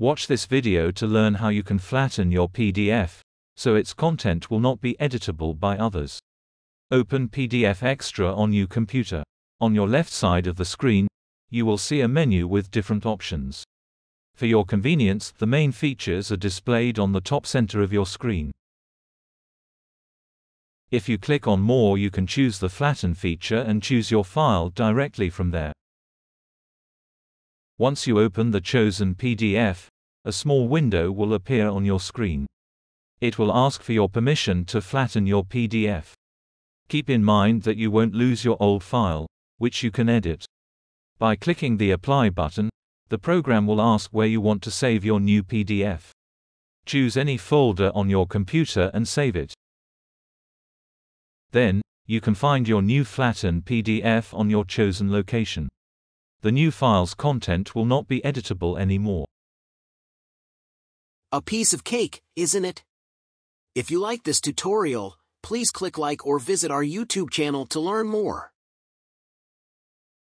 Watch this video to learn how you can flatten your PDF, so its content will not be editable by others. Open PDF Extra on your computer. On your left side of the screen, you will see a menu with different options. For your convenience, the main features are displayed on the top center of your screen. If you click on More you can choose the Flatten feature and choose your file directly from there. Once you open the chosen PDF, a small window will appear on your screen. It will ask for your permission to flatten your PDF. Keep in mind that you won't lose your old file, which you can edit. By clicking the Apply button, the program will ask where you want to save your new PDF. Choose any folder on your computer and save it. Then, you can find your new flattened PDF on your chosen location. The new file's content will not be editable anymore. A piece of cake, isn't it? If you like this tutorial, please click like or visit our YouTube channel to learn more.